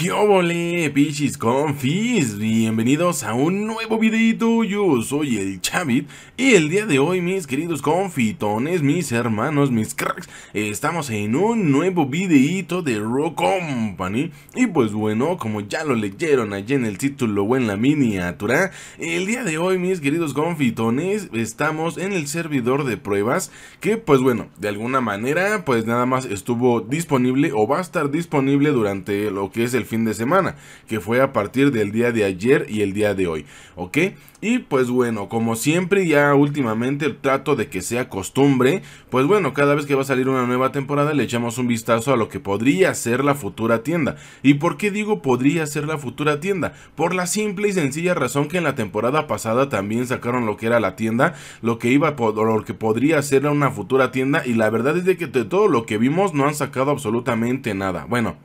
¿Qué obole, pichis confis? Bienvenidos a un nuevo videito, yo soy el Chavit Y el día de hoy, mis queridos confitones, mis hermanos, mis cracks Estamos en un nuevo videito de Rock Company Y pues bueno, como ya lo leyeron allí en el título o en la miniatura El día de hoy, mis queridos confitones, estamos en el servidor de pruebas Que pues bueno, de alguna manera, pues nada más estuvo disponible o va a estar disponible durante lo que es el fin de semana, que fue a partir del día de ayer y el día de hoy, ¿ok? Y pues bueno, como siempre ya últimamente trato de que sea costumbre, pues bueno, cada vez que va a salir una nueva temporada le echamos un vistazo a lo que podría ser la futura tienda. ¿Y por qué digo podría ser la futura tienda? Por la simple y sencilla razón que en la temporada pasada también sacaron lo que era la tienda, lo que iba o lo que podría ser una futura tienda y la verdad es de que de todo lo que vimos no han sacado absolutamente nada. Bueno,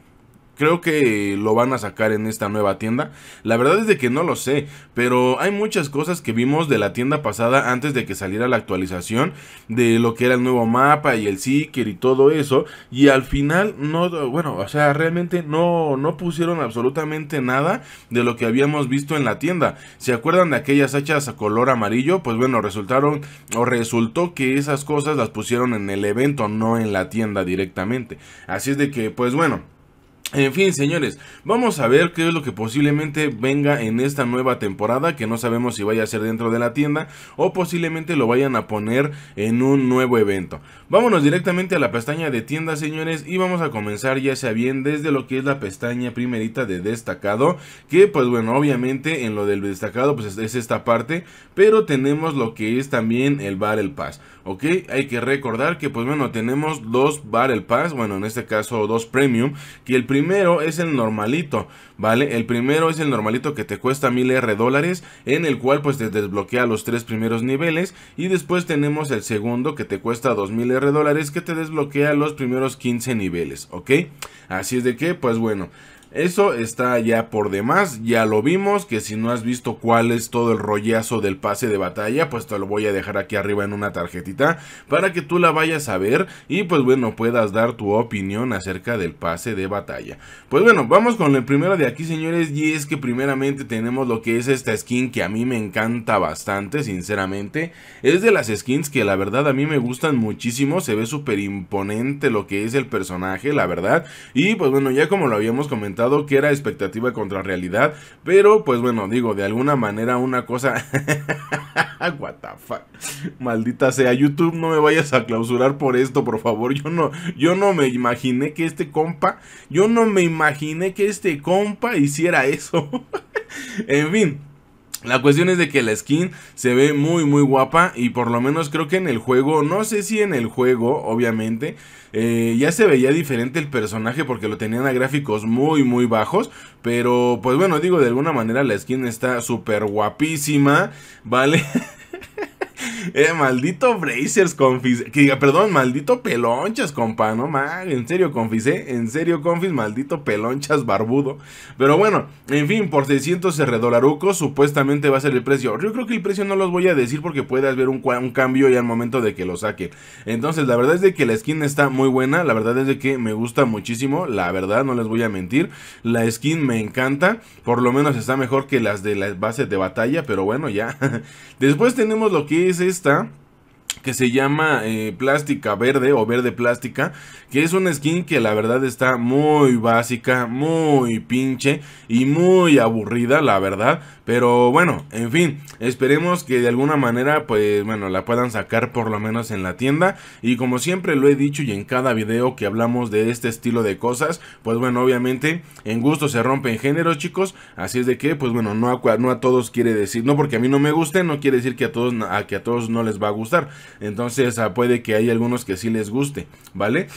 Creo que lo van a sacar en esta nueva tienda. La verdad es de que no lo sé, pero hay muchas cosas que vimos de la tienda pasada antes de que saliera la actualización de lo que era el nuevo mapa y el seeker y todo eso y al final no bueno, o sea, realmente no no pusieron absolutamente nada de lo que habíamos visto en la tienda. ¿Se acuerdan de aquellas hachas a color amarillo? Pues bueno, resultaron o resultó que esas cosas las pusieron en el evento, no en la tienda directamente. Así es de que pues bueno, en fin, señores, vamos a ver qué es lo que posiblemente venga en esta nueva temporada, que no sabemos si vaya a ser dentro de la tienda o posiblemente lo vayan a poner en un nuevo evento. Vámonos directamente a la pestaña de tienda, señores, y vamos a comenzar ya sea bien desde lo que es la pestaña primerita de destacado, que pues bueno, obviamente en lo del destacado pues es esta parte, pero tenemos lo que es también el Battle Pass. ¿ok? Hay que recordar que pues bueno, tenemos dos Battle Pass, bueno, en este caso dos Premium, que el primero es el normalito, ¿vale? El primero es el normalito que te cuesta 1000 R dólares, en el cual pues te desbloquea los tres primeros niveles y después tenemos el segundo que te cuesta 2000 R dólares que te desbloquea los primeros 15 niveles, ¿ok? Así es de que pues bueno, eso está ya por demás, ya lo vimos, que si no has visto cuál es todo el rollazo del pase de batalla, pues te lo voy a dejar aquí arriba en una tarjetita para que tú la vayas a ver y pues bueno, puedas dar tu opinión acerca del pase de batalla. Pues bueno, vamos con el primero de aquí señores y es que primeramente tenemos lo que es esta skin que a mí me encanta bastante, sinceramente. Es de las skins que la verdad a mí me gustan muchísimo, se ve súper imponente lo que es el personaje, la verdad. Y pues bueno, ya como lo habíamos comentado, que era expectativa contra realidad, pero pues bueno, digo, de alguna manera una cosa... What the fuck. Maldita sea, YouTube, no me vayas a clausurar por esto, por favor. Yo no, yo no me imaginé que este compa, yo no me imaginé que este compa hiciera eso. en fin. La cuestión es de que la skin se ve muy muy guapa y por lo menos creo que en el juego, no sé si en el juego obviamente, eh, ya se veía diferente el personaje porque lo tenían a gráficos muy, muy bajos. Pero pues bueno, digo, de alguna manera la skin está súper guapísima, ¿vale? Eh, maldito Brazers, confis. perdón, maldito Pelonchas, compa. No mal, en serio, confis, eh. En serio, confis, maldito Pelonchas barbudo. Pero bueno, en fin, por 600 redolarucos supuestamente va a ser el precio. Yo creo que el precio no los voy a decir porque puede haber un, cambio ya al momento de que lo saquen. Entonces, la verdad es de que la skin está muy buena. La verdad es de que me gusta muchísimo. La verdad, no les voy a mentir. La skin me encanta. Por lo menos está mejor que las de las bases de batalla. Pero bueno, ya. Después tenemos lo que es cristã que se llama eh, Plástica Verde o Verde Plástica, que es una skin que la verdad está muy básica, muy pinche y muy aburrida, la verdad. Pero bueno, en fin, esperemos que de alguna manera, pues bueno, la puedan sacar por lo menos en la tienda. Y como siempre lo he dicho y en cada video que hablamos de este estilo de cosas, pues bueno, obviamente en gusto se rompen géneros, chicos. Así es de que, pues bueno, no a, no a todos quiere decir, no porque a mí no me guste, no quiere decir que a todos, que a todos no les va a gustar. Entonces ah, puede que hay algunos que sí les guste, ¿vale?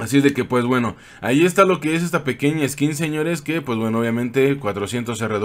Así es de que pues bueno, ahí está lo que es esta pequeña skin señores que pues bueno obviamente 400 R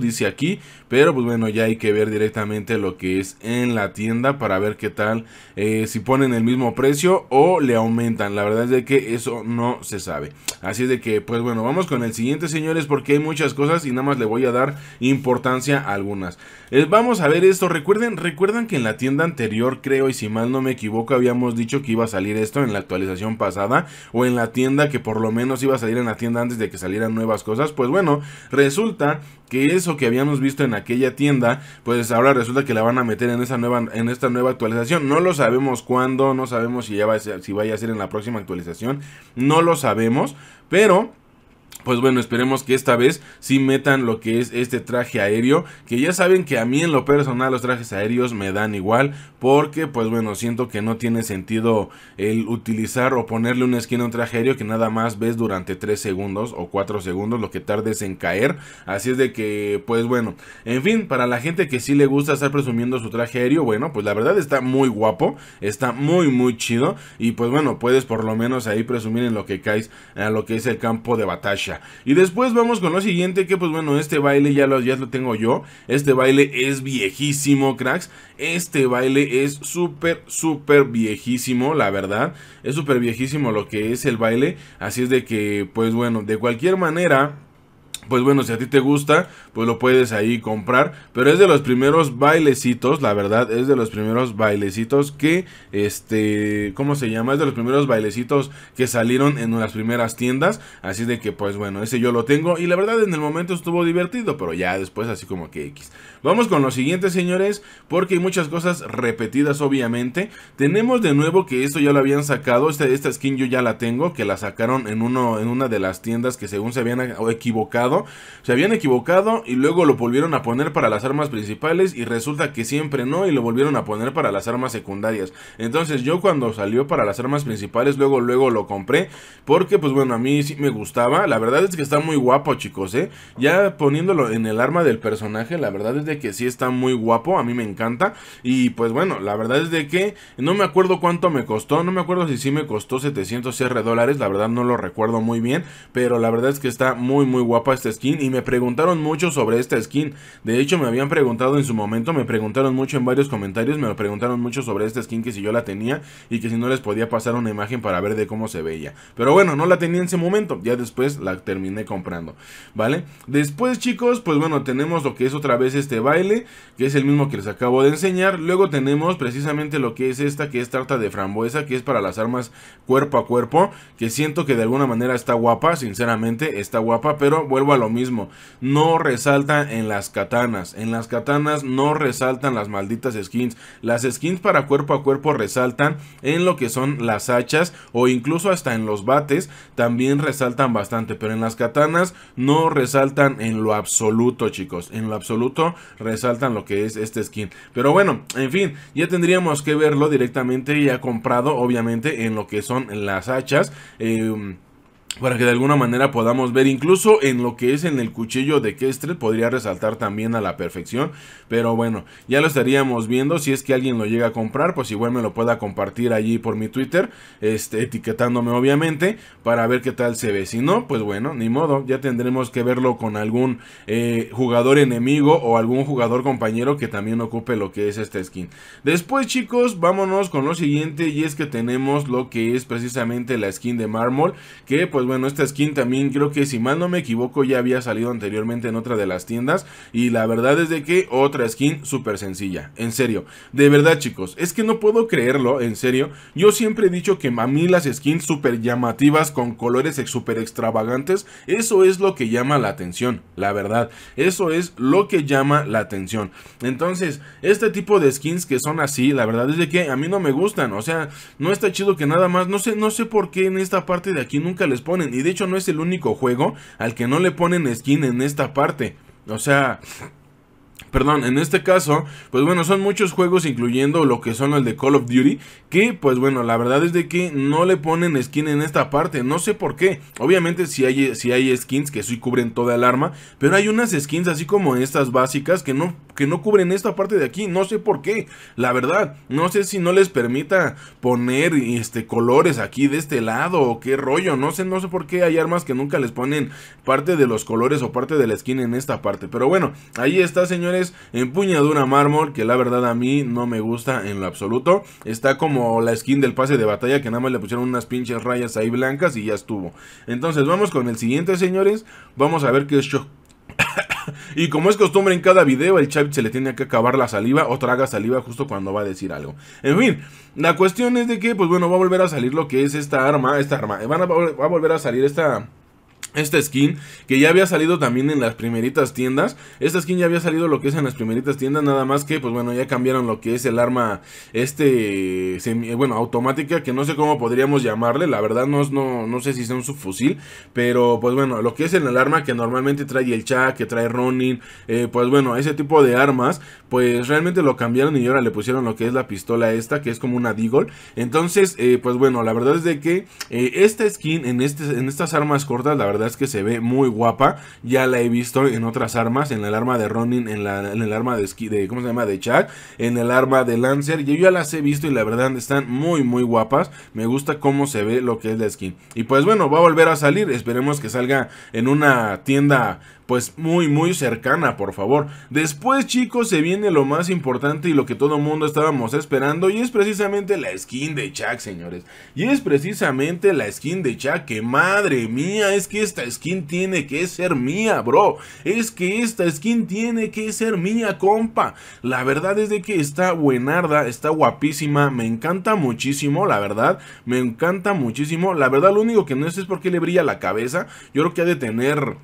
dice aquí Pero pues bueno ya hay que ver directamente lo que es en la tienda para ver qué tal eh, si ponen el mismo precio o le aumentan La verdad es de que eso no se sabe Así es de que pues bueno vamos con el siguiente señores porque hay muchas cosas y nada más le voy a dar importancia a algunas eh, Vamos a ver esto, recuerden, recuerdan que en la tienda anterior creo y si mal no me equivoco habíamos dicho que iba a salir esto en la actualización pasada o en la tienda que por lo menos iba a salir en la tienda antes de que salieran nuevas cosas, pues bueno, resulta que eso que habíamos visto en aquella tienda, pues ahora resulta que la van a meter en esa nueva en esta nueva actualización. No lo sabemos cuándo, no sabemos si va si vaya a ser en la próxima actualización, no lo sabemos, pero pues bueno, esperemos que esta vez sí metan lo que es este traje aéreo, que ya saben que a mí en lo personal los trajes aéreos me dan igual, porque pues bueno, siento que no tiene sentido el utilizar o ponerle una esquina a un traje aéreo que nada más ves durante 3 segundos o 4 segundos lo que tardes en caer, así es de que pues bueno, en fin, para la gente que sí le gusta estar presumiendo su traje aéreo, bueno, pues la verdad está muy guapo, está muy muy chido y pues bueno, puedes por lo menos ahí presumir en lo que caes a lo que es el campo de batalla. Y después vamos con lo siguiente, que pues bueno, este baile ya lo, ya lo tengo yo. Este baile es viejísimo, cracks. Este baile es súper, súper viejísimo, la verdad. Es súper viejísimo lo que es el baile. Así es de que, pues bueno, de cualquier manera pues bueno, si a ti te gusta, pues lo puedes ahí comprar. Pero es de los primeros bailecitos, la verdad, es de los primeros bailecitos que, este, ¿cómo se llama? Es de los primeros bailecitos que salieron en las primeras tiendas. Así de que, pues bueno, ese yo lo tengo. Y la verdad, en el momento estuvo divertido, pero ya después así como que X. Vamos con los siguientes señores, porque hay muchas cosas repetidas, obviamente. Tenemos de nuevo que esto ya lo habían sacado, esta skin yo ya la tengo, que la sacaron en, uno, en una de las tiendas que según se habían equivocado se habían equivocado y luego lo volvieron a poner para las armas principales y resulta que siempre no y lo volvieron a poner para las armas secundarias. Entonces yo cuando salió para las armas principales luego luego lo compré porque pues bueno a mí sí me gustaba, la verdad es que está muy guapo chicos, eh. Ya poniéndolo en el arma del personaje, la verdad es de que sí está muy guapo, a mí me encanta y pues bueno, la verdad es de que no me acuerdo cuánto me costó, no me acuerdo si sí me costó 700 R dólares, la verdad no lo recuerdo muy bien, pero la verdad es que está muy muy guapa skin y me preguntaron mucho sobre esta skin. De hecho, me habían preguntado en su momento, me preguntaron mucho en varios comentarios, me lo preguntaron mucho sobre esta skin que si yo la tenía y que si no les podía pasar una imagen para ver de cómo se veía. Pero bueno, no la tenía en ese momento, ya después la terminé comprando, ¿vale? Después, chicos, pues bueno, tenemos lo que es otra vez este baile, que es el mismo que les acabo de enseñar. Luego tenemos precisamente lo que es esta, que es tarta de frambuesa, que es para las armas cuerpo a cuerpo, que siento que de alguna manera está guapa, sinceramente, está guapa, pero vuelvo a lo mismo. No resalta en las katanas. En las katanas no resaltan las malditas skins. Las skins para cuerpo a cuerpo resaltan en lo que son las hachas o incluso hasta en los bates también resaltan bastante. Pero en las katanas no resaltan en lo absoluto, chicos. En lo absoluto resaltan lo que es este skin. Pero bueno, en fin, ya tendríamos que verlo directamente ya comprado, obviamente, en lo que son las hachas. Em, para que de alguna manera podamos ver incluso en lo que es en el cuchillo de Kestrel podría resaltar también a la perfección pero bueno ya lo estaríamos viendo si es que alguien lo llega a comprar pues igual me lo pueda compartir allí por mi Twitter este etiquetándome obviamente para ver qué tal se ve si no pues bueno ni modo ya tendremos que verlo con algún eh, jugador enemigo o algún jugador compañero que también ocupe lo que es esta skin después chicos vámonos con lo siguiente y es que tenemos lo que es precisamente la skin de mármol que pues pues bueno, esta skin también creo que si mal no me equivoco ya había salido anteriormente en otra de las tiendas y la verdad es de que otra skin súper sencilla, en serio, de verdad chicos, es que no puedo creerlo, en serio, yo siempre he dicho que a mí las skins súper llamativas con colores súper extravagantes, eso es lo que llama la atención, la verdad, eso es lo que llama la atención, entonces, este tipo de skins que son así, la verdad es de que a mí no me gustan, o sea, no está chido que nada más, no sé, no sé por qué en esta parte de aquí nunca les pongo y de hecho no es el único juego al que no le ponen skin en esta parte. O sea, Perdón, en este caso, pues bueno, son muchos juegos incluyendo lo que son el de Call of Duty, que pues bueno, la verdad es de que no le ponen skin en esta parte, no sé por qué. Obviamente si hay, si hay skins que sí cubren toda el arma, pero hay unas skins así como estas básicas que no, que no cubren esta parte de aquí, no sé por qué, la verdad, no sé si no les permita poner este colores aquí de este lado o qué rollo, no sé, no sé por qué hay armas que nunca les ponen parte de los colores o parte de la skin en esta parte, pero bueno, ahí está señores empuñadura mármol, que la verdad a mí no me gusta en lo absoluto. Está como la skin del pase de batalla, que nada más le pusieron unas pinches rayas ahí blancas y ya estuvo. Entonces, vamos con el siguiente, señores. Vamos a ver qué es yo Y como es costumbre en cada video, el chavit se le tiene que acabar la saliva o traga saliva justo cuando va a decir algo. En fin, la cuestión es de que, pues bueno, va a volver a salir lo que es esta arma, esta arma, va a volver a salir esta esta skin, que ya había salido también en las primeritas tiendas. Esta skin ya había salido lo que es en las primeritas tiendas. Nada más que, pues bueno, ya cambiaron lo que es el arma. Este. Eh, bueno, automática. Que no sé cómo podríamos llamarle. La verdad, no, no, sé si sea un subfusil. Pero, pues bueno, lo que es en el arma que normalmente trae el Cha, que trae Ronin. Eh, pues bueno, ese tipo de armas. Pues realmente lo cambiaron y ahora le pusieron lo que es la pistola esta. Que es como una Deagle. Entonces, eh, pues bueno, la verdad es de que esta skin en, este, en estas armas cortas, la verdad es que se ve muy guapa. Ya la he visto en otras armas, en el arma de Ronin, en, la, el arma de, skin de, ¿cómo se llama? De Chuck, en el arma de Lancer. Yo ya las he visto y la verdad están muy, muy guapas. Me gusta cómo se ve lo que es la skin. Y pues bueno, va a volver a salir. Esperemos que salga en una tienda pues muy muy cercana, por favor. Después, chicos, se viene lo más importante y lo que todo mundo estábamos esperando y es precisamente la skin de Chuck, señores. Y es precisamente la skin de Chuck, que madre mía, es que esta skin tiene que ser mía, bro. Es que esta skin tiene que ser mía, compa. La verdad es de que está buenarda, está guapísima, me encanta muchísimo, la verdad. Me encanta muchísimo. La verdad, lo único que no es es porque le brilla la cabeza. Yo creo que ha de tener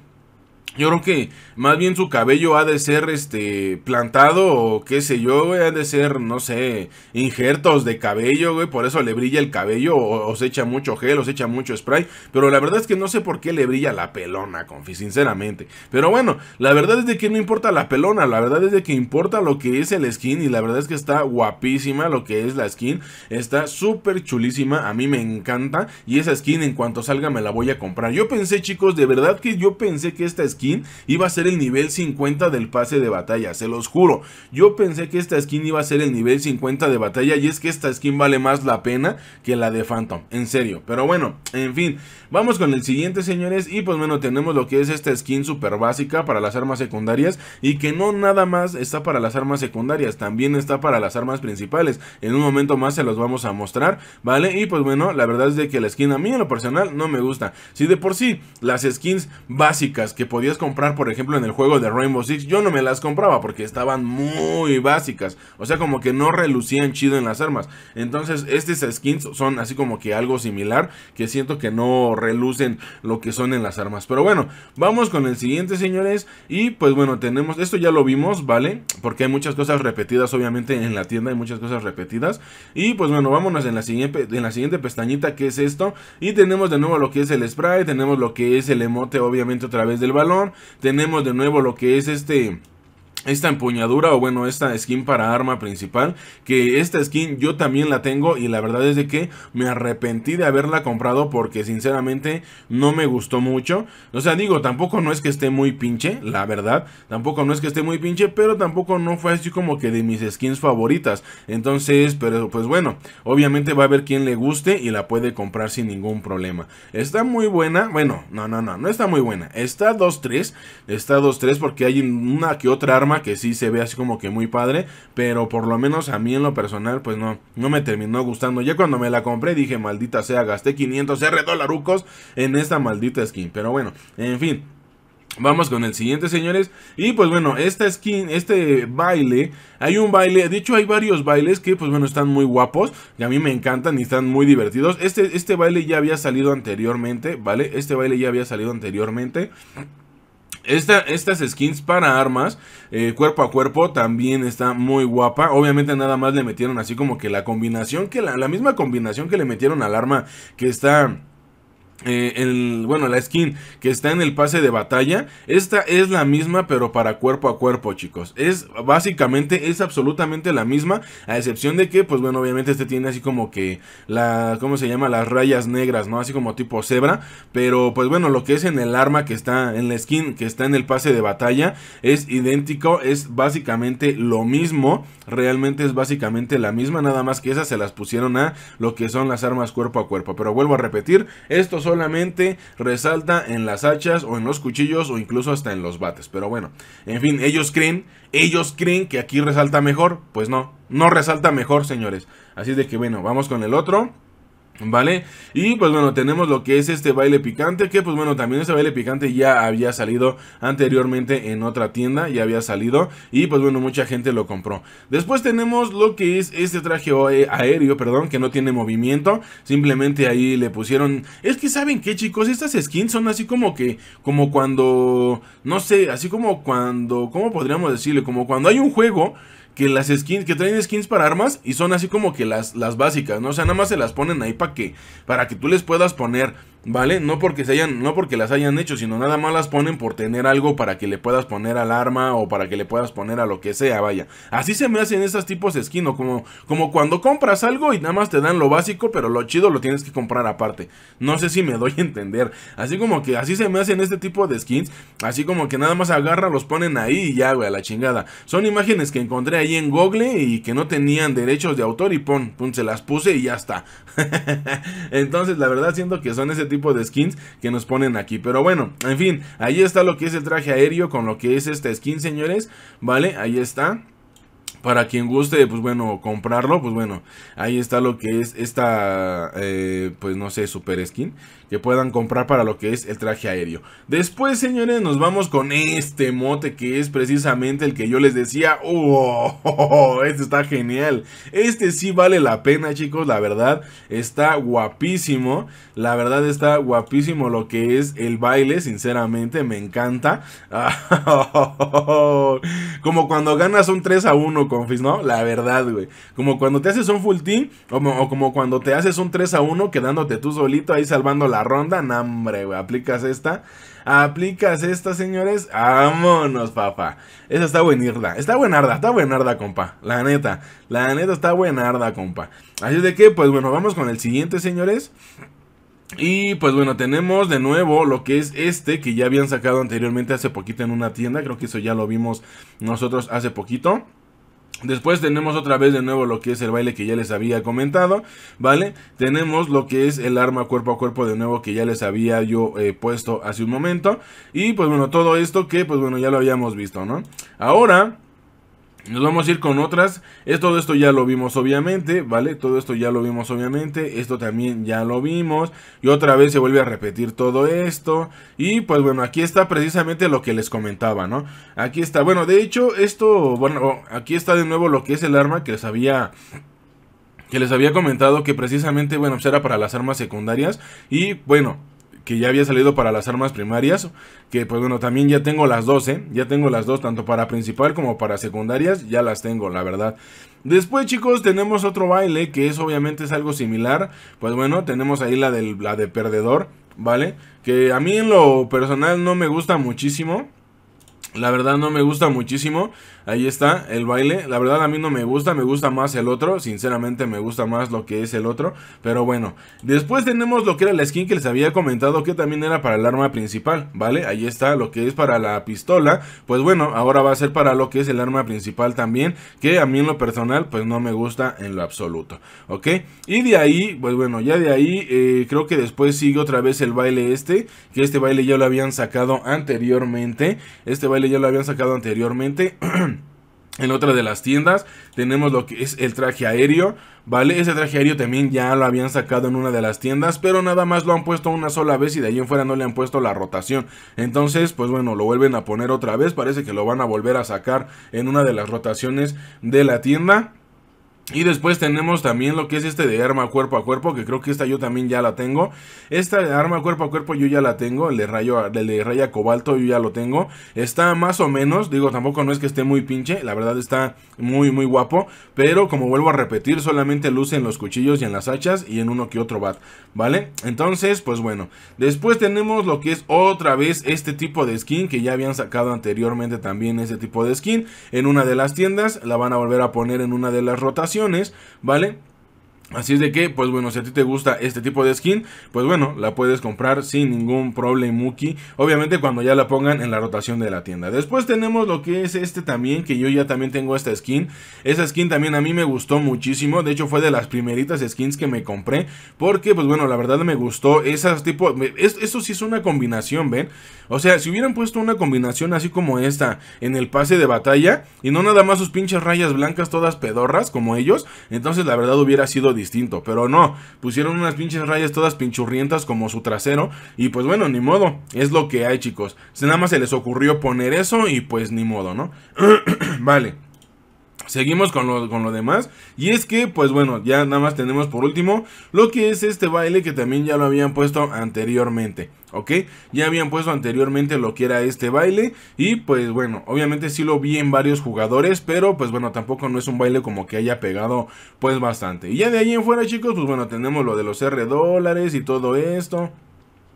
yo creo que más bien su cabello ha de ser este plantado o qué sé yo, ha de ser, no sé, injertos de cabello, güey, por eso le brilla el cabello o, se echa mucho gel o se echa mucho spray, pero la verdad es que no sé por qué le brilla la pelona, confi, sinceramente. Pero bueno, la verdad es de que no importa la pelona, la verdad es de que importa lo que es el skin y la verdad es que está guapísima lo que es la skin, está súper chulísima, a mí me encanta y esa skin en cuanto salga me la voy a comprar. Yo pensé, chicos, de verdad que yo pensé que esta skin iba a ser el nivel 50 del pase de batalla, se los juro. Yo pensé que esta skin iba a ser el nivel 50 de batalla y es que esta skin vale más la pena que la de Phantom, en serio. Pero bueno, en fin, vamos con el siguiente señores y pues bueno, tenemos lo que es esta skin super básica para las armas secundarias y que no nada más está para las armas secundarias, también está para las armas principales. En un momento más se los vamos a mostrar, ¿vale? Y pues bueno, la verdad es de que la skin a mí en lo personal no me gusta. Si de por sí las skins básicas que podía comprar, por ejemplo, en el juego de Rainbow Six, yo no me las compraba porque estaban muy básicas. O sea, como que no relucían chido en las armas. Entonces, estas skins son así como que algo similar que siento que no relucen lo que son en las armas. Pero bueno, vamos con el siguiente, señores. Y pues bueno, tenemos, esto ya lo vimos, ¿vale? Porque hay muchas cosas repetidas, obviamente, en la tienda hay muchas cosas repetidas. Y pues bueno, vámonos en la siguiente, en la siguiente pestañita que es esto. Y tenemos de nuevo lo que es el spray, tenemos lo que es el emote, obviamente, otra vez del balón. Tenemos de nuevo lo que es este esta empuñadura o bueno esta skin para arma principal que esta skin yo también la tengo y la verdad es de que me arrepentí de haberla comprado porque sinceramente no me gustó mucho o sea digo tampoco no es que esté muy pinche la verdad tampoco no es que esté muy pinche pero tampoco no fue así como que de mis skins favoritas entonces pero pues bueno obviamente va a haber quien le guste y la puede comprar sin ningún problema está muy buena bueno no no no no está muy buena está 2-3 está 2-3 porque hay una que otra arma que sí se ve así como que muy padre, pero por lo menos a mí en lo personal pues no, no me terminó gustando. Ya cuando me la compré dije, maldita sea, gasté 500 R dolarucos en esta maldita skin, pero bueno, en fin. Vamos con el siguiente, señores. Y pues bueno, esta skin, este baile, hay un baile, de hecho hay varios bailes que pues bueno, están muy guapos, y a mí me encantan y están muy divertidos. Este, este baile ya había salido anteriormente, ¿vale? Este baile ya había salido anteriormente. Esta, estas skins para armas, eh, cuerpo a cuerpo, también está muy guapa. Obviamente nada más le metieron así como que la combinación, que la, la misma combinación que le metieron al arma que está eh, el, bueno, la skin que está en el pase de batalla, esta es la misma pero para cuerpo a cuerpo chicos, es básicamente, es absolutamente la misma, a excepción de que pues bueno, obviamente este tiene así como que la, ¿cómo se llama? Las rayas negras, ¿no? Así como tipo cebra, pero pues bueno, lo que es en el arma que está en la skin, que está en el pase de batalla, es idéntico, es básicamente lo mismo, realmente es básicamente la misma, nada más que esas se las pusieron a lo que son las armas cuerpo a cuerpo, pero vuelvo a repetir, estos son solamente resalta en las hachas o en los cuchillos o incluso hasta en los bates. Pero bueno, en fin, ellos creen, ellos creen que aquí resalta mejor. Pues no, no resalta mejor, señores. Así de que bueno, vamos con el otro. ¿Vale? Y pues bueno, tenemos lo que es este baile picante, que pues bueno, también este baile picante ya había salido anteriormente en otra tienda, ya había salido y pues bueno, mucha gente lo compró. Después tenemos lo que es este traje aéreo, perdón, que no tiene movimiento, simplemente ahí le pusieron... Es que saben que chicos, estas skins son así como que, como cuando, no sé, así como cuando, ¿cómo podríamos decirle? Como cuando hay un juego que las skins, que traen skins para armas y son así como que las, las básicas, ¿no? O sea, nada más se las ponen ahí para que, para que tú les puedas poner ¿Vale? No porque, se hayan, no porque las hayan hecho, sino nada más las ponen por tener algo para que le puedas poner al arma o para que le puedas poner a lo que sea, vaya. Así se me hacen estos tipos de skin, como, como cuando compras algo y nada más te dan lo básico, pero lo chido lo tienes que comprar aparte. No sé si me doy a entender. Así como que así se me hacen este tipo de skins, así como que nada más agarra, los ponen ahí y ya, güey, a la chingada. Son imágenes que encontré ahí en Google y que no tenían derechos de autor y pon, se las puse y ya está. Entonces, la verdad siento que son ese tipo de skins que nos ponen aquí. Pero bueno, en fin, ahí está lo que es el traje aéreo con lo que es esta skin, señores. Vale, ahí está. Para quien guste, pues bueno, comprarlo, pues bueno, ahí está lo que es esta, eh, pues no sé, super skin que puedan comprar para lo que es el traje aéreo. Después, señores, nos vamos con este mote que es precisamente el que yo les decía, oh, este está genial, este sí vale la pena, chicos, la verdad, está guapísimo, la verdad está guapísimo lo que es el baile, sinceramente, me encanta. Como cuando ganas un 3 a 1 Confis, ¿no? La verdad, güey. Como cuando te haces un full team, o, como cuando te haces un 3 a 1, quedándote tú solito ahí salvando la ronda. No, hombre, güey. Aplicas esta. Aplicas esta, señores. Vámonos, papá. Esa está buenirda. Está buenarda, está arda, compa. La neta. La neta está buenarda, compa. Así de que, pues bueno, vamos con el siguiente, señores. Y pues bueno, tenemos de nuevo lo que es este que ya habían sacado anteriormente hace poquito en una tienda. Creo que eso ya lo vimos nosotros hace poquito. Después tenemos otra vez de nuevo lo que es el baile que ya les había comentado, ¿vale? Tenemos lo que es el arma cuerpo a cuerpo de nuevo que ya les había yo eh, puesto hace un momento. Y pues bueno, todo esto que pues bueno, ya lo habíamos visto, ¿no? Ahora... Nos vamos a ir con otras. esto todo esto ya lo vimos obviamente, ¿vale? Todo esto ya lo vimos obviamente. Esto también ya lo vimos. Y otra vez se vuelve a repetir todo esto. Y pues bueno, aquí está precisamente lo que les comentaba, ¿no? Aquí está. Bueno, de hecho, esto... Bueno, aquí está de nuevo lo que es el arma que les había que les había comentado que precisamente, bueno, pues, era para las armas secundarias. Y bueno, que ya había salido para las armas primarias, que pues bueno, también ya tengo las eh ya tengo las dos, tanto para principal como para secundarias, ya las tengo, la verdad. Después chicos tenemos otro baile que es obviamente es algo similar, pues bueno, tenemos ahí la, del, la de perdedor, ¿vale? Que a mí en lo personal no me gusta muchísimo. La verdad no me gusta muchísimo. Ahí está el baile. La verdad a mí no me gusta. Me gusta más el otro. Sinceramente me gusta más lo que es el otro. Pero bueno. Después tenemos lo que era la skin que les había comentado. Que también era para el arma principal. ¿Vale? Ahí está lo que es para la pistola. Pues bueno, ahora va a ser para lo que es el arma principal también. Que a mí en lo personal pues no me gusta en lo absoluto. ¿Ok? Y de ahí, pues bueno, ya de ahí eh, creo que después sigue otra vez el baile este. Que este baile ya lo habían sacado anteriormente. Este baile ya lo habían sacado anteriormente. en otra de las tiendas tenemos lo que es el traje aéreo, ¿vale? Ese traje aéreo también ya lo habían sacado en una de las tiendas, pero nada más lo han puesto una sola vez y de ahí en fuera no le han puesto la rotación. Entonces, pues bueno, lo vuelven a poner otra vez, parece que lo van a volver a sacar en una de las rotaciones de la tienda. Y después tenemos también lo que es este de arma cuerpo a cuerpo, que creo que esta yo también ya la tengo. Esta de arma cuerpo a cuerpo yo ya la tengo, el de, rayo, de raya cobalto yo ya lo tengo. Está más o menos, digo, tampoco no es que esté muy pinche, la verdad está muy muy guapo. Pero como vuelvo a repetir, solamente luce en los cuchillos y en las hachas y en uno que otro bat, ¿vale? Entonces, pues bueno. Después tenemos lo que es otra vez este tipo de skin, que ya habían sacado anteriormente también este tipo de skin. En una de las tiendas, la van a volver a poner en una de las rotaciones acciones, ¿vale? Así es de que, pues bueno, si a ti te gusta este tipo de skin, pues bueno, la puedes comprar sin ningún problema Muki. Obviamente cuando ya la pongan en la rotación de la tienda. Después tenemos lo que es este también, que yo ya también tengo esta skin. Esa skin también a mí me gustó muchísimo. De hecho fue de las primeritas skins que me compré. Porque, pues bueno, la verdad me gustó esas tipo... esto sí es una combinación, ¿ven? O sea, si hubieran puesto una combinación así como esta en el pase de batalla. Y no nada más sus pinches rayas blancas todas pedorras como ellos. Entonces la verdad hubiera sido distinto. Pero no, pusieron unas pinches rayas todas pinchurrientas como su trasero. Y pues bueno, ni modo, es lo que hay chicos. Nada más se les ocurrió poner eso y pues ni modo, ¿no? vale. Seguimos con lo, con lo, demás. Y es que, pues bueno, ya nada más tenemos por último lo que es este baile que también ya lo habían puesto anteriormente. ¿ok? Ya habían puesto anteriormente lo que era este baile y pues bueno, obviamente sí lo vi en varios jugadores, pero pues bueno, tampoco no es un baile como que haya pegado pues bastante. Y ya de ahí en fuera chicos, pues bueno, tenemos lo de los R dólares y todo esto.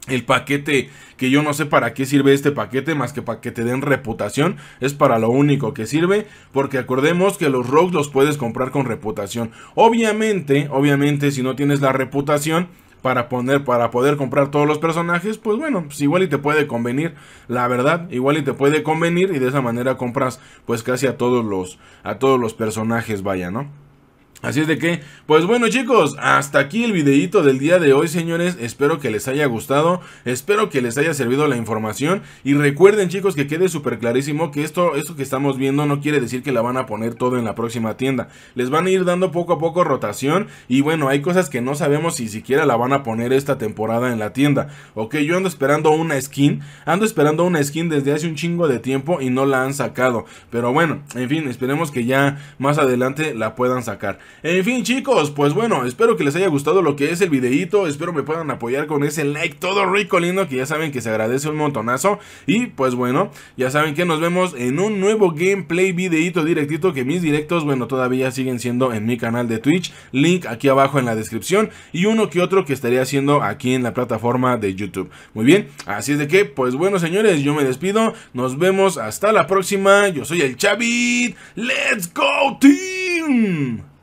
El paquete, que yo no sé para qué sirve este paquete, más que para que te den reputación, es para lo único que sirve, porque acordemos que los rogues los puedes comprar con reputación. Obviamente, obviamente, si no tienes la reputación, para poner para poder comprar todos los personajes, pues bueno, pues igual y te puede convenir, la verdad, igual y te puede convenir y de esa manera compras pues casi a todos los a todos los personajes, vaya, ¿no? Así es de que, pues bueno chicos, hasta aquí el videito del día de hoy señores, espero que les haya gustado, espero que les haya servido la información y recuerden chicos que quede súper clarísimo que esto, esto que estamos viendo no quiere decir que la van a poner todo en la próxima tienda, les van a ir dando poco a poco rotación y bueno, hay cosas que no sabemos si siquiera la van a poner esta temporada en la tienda, ok, yo ando esperando una skin, ando esperando una skin desde hace un chingo de tiempo y no la han sacado, pero bueno, en fin, esperemos que ya más adelante la puedan sacar. En fin chicos, pues bueno, espero que les haya gustado lo que es el videito espero me puedan apoyar con ese like todo rico lindo que ya saben que se agradece un montonazo y pues bueno, ya saben que nos vemos en un nuevo gameplay videíto directito que mis directos, bueno, todavía siguen siendo en mi canal de Twitch, link aquí abajo en la descripción y uno que otro que estaría haciendo aquí en la plataforma de YouTube. Muy bien, así es de que, pues bueno señores, yo me despido, nos vemos hasta la próxima, yo soy el Chavit, let's go team!